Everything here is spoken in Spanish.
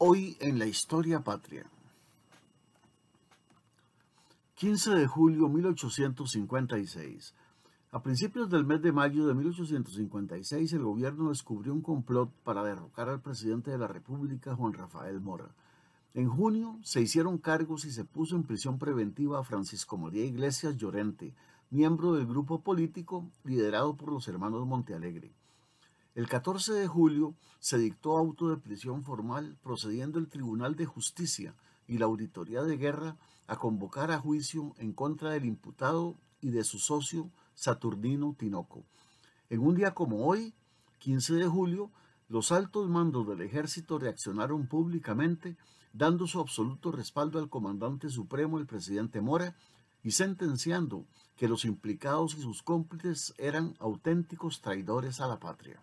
Hoy en la historia patria. 15 de julio 1856. A principios del mes de mayo de 1856, el gobierno descubrió un complot para derrocar al presidente de la República, Juan Rafael Mora. En junio se hicieron cargos y se puso en prisión preventiva a Francisco María Iglesias Llorente, miembro del grupo político liderado por los hermanos Montealegre. El 14 de julio se dictó auto de prisión formal procediendo el Tribunal de Justicia y la Auditoría de Guerra a convocar a juicio en contra del imputado y de su socio Saturnino Tinoco. En un día como hoy, 15 de julio, los altos mandos del ejército reaccionaron públicamente dando su absoluto respaldo al comandante supremo, el presidente Mora, y sentenciando que los implicados y sus cómplices eran auténticos traidores a la patria.